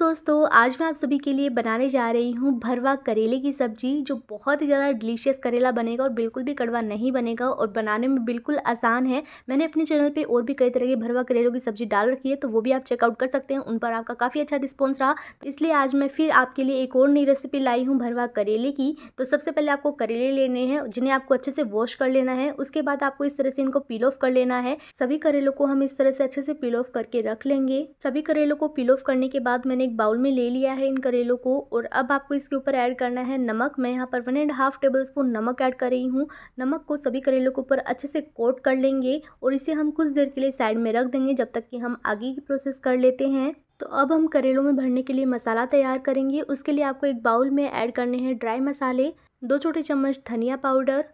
दोस्तों आज मैं आप सभी के लिए बनाने जा रही हूँ भरवा करेले की सब्जी जो बहुत ही ज़्यादा डिलीशियस करेला बनेगा और बिल्कुल भी कड़वा नहीं बनेगा और बनाने में बिल्कुल आसान है मैंने अपने चैनल पे और भी कई तरह के भरवा करेलों की सब्जी डाल रखी है तो वो भी आप चेकआउट कर सकते हैं उन पर आपका काफ़ी अच्छा रिस्पॉन्स रहा तो इसलिए आज मैं फिर आपके लिए एक और नई रेसिपी लाई हूँ भरवा करेले की तो सबसे पहले आपको करेले लेने हैं जिन्हें आपको अच्छे से वॉश कर लेना है उसके बाद आपको इस तरह से इनको पील ऑफ कर लेना है सभी करेलों को हम इस तरह से अच्छे से पील ऑफ करके रख लेंगे सभी करेलों को पील ऑफ करने के बाद मैंने एक बाउल में ले लिया है इन करेलों को और अब आपको इसके ऊपर ऐड करना है नमक मैं यहाँ पर one and half tablespoon नमक ऐड कर रही हूँ नमक को सभी करेलों के ऊपर अच्छे से कोट कर लेंगे और इसे हम कुछ देर के लिए साइड में रख देंगे जब तक कि हम आगे की प्रोसेस कर लेते हैं तो अब हम करेलों में भरने के लिए मसाला तैयार करेंगे उसके लिए आपको एक बाउल में ऐड करने हैं ड्राई मसाले दो छोटे चम्मच धनिया पाउडर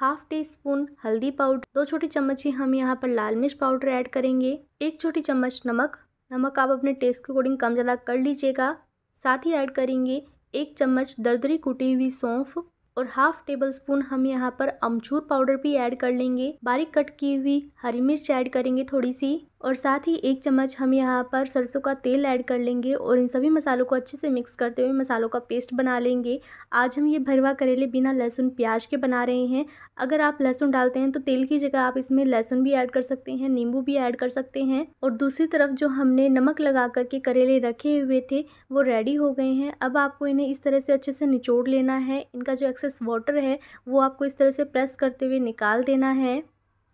हाफ टी स्पून हल्दी पाउडर दो छोटी चम्मच ही हम यहाँ पर लाल मिर्च पाउडर ऐड करेंगे एक छोटी चम्मच नमक नमक आप अपने टेस्ट के अकॉर्डिंग कम ज़्यादा कर लीजिएगा साथ ही ऐड करेंगे एक चम्मच दरदरी कुटी हुई सौंफ और हाफ टेबल स्पून हम यहाँ पर अमचूर पाउडर भी ऐड कर लेंगे बारीक कट की हुई हरी मिर्च ऐड करेंगे थोड़ी सी और साथ ही एक चम्मच हम यहाँ पर सरसों का तेल ऐड कर लेंगे और इन सभी मसालों को अच्छे से मिक्स करते हुए मसालों का पेस्ट बना लेंगे आज हम ये भरवा करेले बिना लहसुन प्याज के बना रहे हैं अगर आप लहसुन डालते हैं तो तेल की जगह आप इसमें लहसुन भी ऐड कर सकते हैं नींबू भी ऐड कर सकते हैं और दूसरी तरफ जो हमने नमक लगा करके करेले रखे हुए थे वो रेडी हो गए हैं अब आपको इन्हें इस तरह से अच्छे से निचोड़ लेना है इनका जो एक्सेस वाटर है वो आपको इस तरह से प्रेस करते हुए निकाल देना है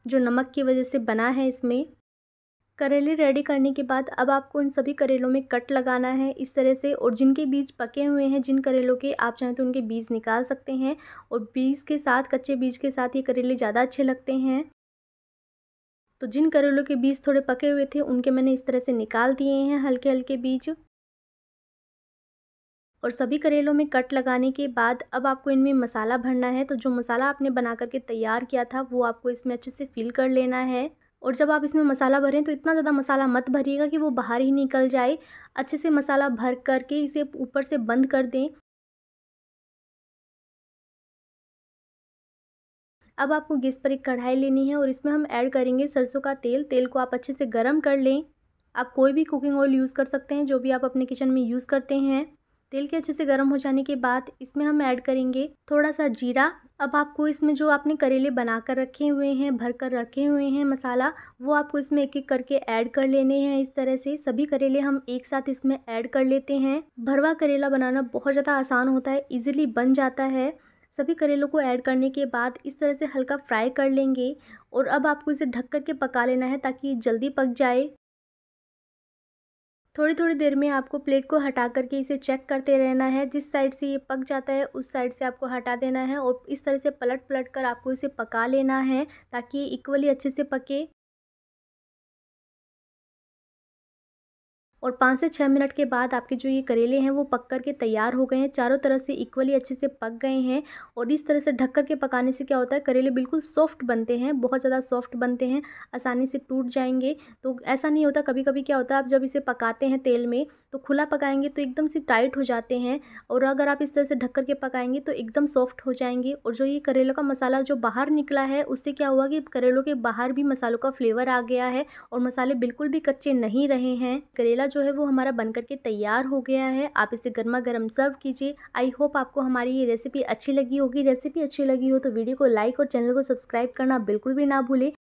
जो नमक की वजह से बना है इसमें करेले रेडी करने के बाद अब आपको इन सभी करेलों में कट लगाना है इस तरह से और जिनके बीज पके हुए हैं जिन करेलों के आप चाहें तो उनके बीज निकाल सकते हैं और बीज के साथ कच्चे बीज के साथ ये करेले ज़्यादा अच्छे लगते हैं तो जिन करेलों के बीज थोड़े पके हुए थे उनके मैंने इस तरह से निकाल दिए हैं हल्के हल्के बीज और सभी करेलों में कट लगाने के बाद अब आपको इनमें मसाला भरना है तो जो मसाला आपने बना करके तैयार किया था वो आपको इसमें अच्छे से फिल कर लेना है और जब आप इसमें मसाला भरें तो इतना ज़्यादा मसाला मत भरिएगा कि वो बाहर ही निकल जाए अच्छे से मसाला भर करके इसे ऊपर से बंद कर दें अब आपको गैस पर एक कढ़ाई लेनी है और इसमें हम ऐड करेंगे सरसों का तेल तेल को आप अच्छे से गर्म कर लें आप कोई भी कुकिंग ऑयल यूज़ कर सकते हैं जो भी आप अपने किचन में यूज़ करते हैं तेल के अच्छे से गर्म हो जाने के बाद इसमें हम ऐड करेंगे थोड़ा सा जीरा अब आपको इसमें जो आपने करेले बना कर रखे हुए हैं भर कर रखे हुए हैं मसाला वो आपको इसमें एक एक करके ऐड कर लेने हैं इस तरह से सभी करेले हम एक साथ इसमें ऐड कर लेते हैं भरवा करेला बनाना बहुत ज़्यादा आसान होता है इजीली बन जाता है सभी करेलों को ऐड करने के बाद इस तरह से हल्का फ्राई कर लेंगे और अब आपको इसे ढक कर के पका लेना है ताकि जल्दी पक जाए थोड़ी थोड़ी देर में आपको प्लेट को हटा करके इसे चेक करते रहना है जिस साइड से ये पक जाता है उस साइड से आपको हटा देना है और इस तरह से पलट पलट कर आपको इसे पका लेना है ताकि इक्वली अच्छे से पके और पाँच से छः मिनट के बाद आपके जो ये करेले हैं वो पक कर के तैयार हो गए हैं चारों तरफ से इक्वली अच्छे से पक गए हैं और इस तरह से ढक कर के पकाने से क्या होता है करेले बिल्कुल सॉफ्ट बनते हैं बहुत ज़्यादा सॉफ्ट बनते हैं आसानी से टूट जाएंगे तो ऐसा नहीं होता कभी कभी क्या होता है आप जब इसे पकाते हैं तेल में तो खुला पकाएंगे तो एकदम से टाइट हो जाते हैं और अगर आप इस तरह से ढक कर के पकाएंगे तो एकदम सॉफ्ट हो जाएंगे और जो ये करेलों का मसाला जो बाहर निकला है उससे क्या हुआ कि करेलों के बाहर भी मसालों का फ्लेवर आ गया है और मसाले बिल्कुल भी कच्चे नहीं रहे हैं करेला जो है वो हमारा बन करके तैयार हो गया है आप इसे गर्मा गर्म सर्व कीजिए आई होप आपको हमारी ये रेसिपी अच्छी लगी होगी रेसिपी अच्छी लगी हो तो वीडियो को लाइक और चैनल को सब्सक्राइब करना बिल्कुल भी ना भूलें